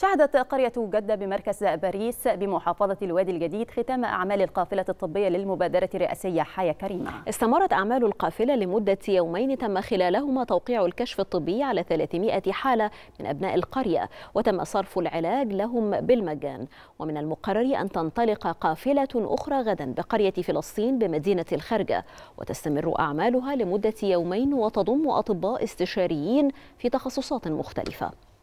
شهدت قرية جدة بمركز باريس بمحافظة الوادي الجديد ختام أعمال القافلة الطبية للمبادرة الرئاسية حياة كريمة استمرت أعمال القافلة لمدة يومين تم خلالهما توقيع الكشف الطبي على 300 حالة من أبناء القرية وتم صرف العلاج لهم بالمجان ومن المقرر أن تنطلق قافلة أخرى غدا بقرية فلسطين بمدينة الخرجة وتستمر أعمالها لمدة يومين وتضم أطباء استشاريين في تخصصات مختلفة